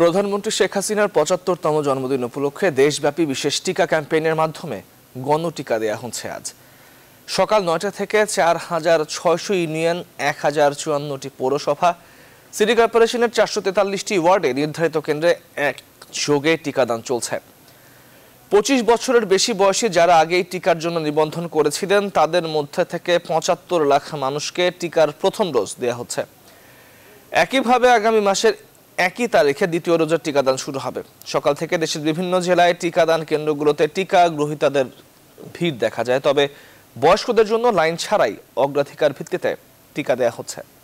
প্রধানমন্ত্রী শেখ হাসিনার পঁচাত্তরতম জন্মদিন উপলক্ষে দেশব্যাপী বিশেষ টিকা ক্যাম্পেইনের মাধ্যমে গণটিকা দেওয়া হচ্ছে আজ সকাল নয়টা থেকে চার হাজার ছয়শো ইউনিয়ন এক হাজার চুয়ান্নটি পৌরসভা সিটি কর্পোরেশনের চারশো তেতাল্লিশটি ওয়ার্ডে নির্ধারিত কেন্দ্রে এক যোগে টিকাদান চলছে পঁচিশ বছরের বেশি বয়সী যারা আগেই টিকার জন্য নিবন্ধন করেছিলেন তাদের মধ্যে থেকে পঁচাত্তর লাখ মানুষকে টিকার প্রথম ডোজ দেওয়া হচ্ছে একইভাবে আগামী মাসের একই তারিখে দ্বিতীয় রোজার টিকাদান শুরু হবে সকাল থেকে দেশের বিভিন্ন জেলায় টিকাদান কেন্দ্রগুলোতে টিকা গ্রহীতাদের ভিড় দেখা যায় তবে বয়স্কদের জন্য লাইন ছাড়াই অগ্রাধিকার ভিত্তিতে টিকা দেয়া হচ্ছে